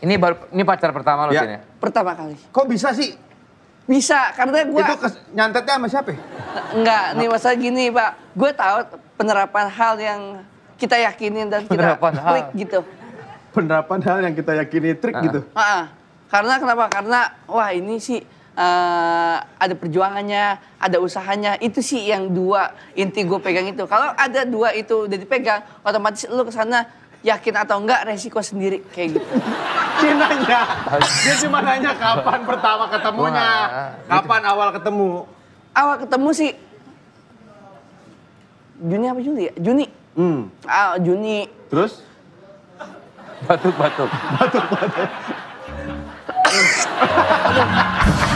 Ini baru ini pacar pertama lo ya. Sini? Ya? Pertama kali. Kok bisa sih? Bisa, karena gue... Itu kes, nyantetnya sama siapa Enggak, nih masa gini Pak. Gue tahu penerapan hal yang kita yakini dan kita penerapan klik hal. gitu. Penerapan hal yang kita yakini, trik uh ah. huh gitu? Uh ah, huh ah. Karena kenapa? Karena wah ini sih uh, ada perjuangannya, ada usahanya. Itu sih yang dua inti gue pegang itu. Kalau ada dua itu udah dipegang, otomatis lu kesana yakin atau enggak resiko sendiri kayak gitu. dia nanya, dia cuma nanya kapan pertama ketemunya, kapan awal ketemu. Awal ketemu sih Juni apa Juli ya? Juni. Hmm. Ah, Juni. Terus? Batuk-batuk. Batuk-batuk.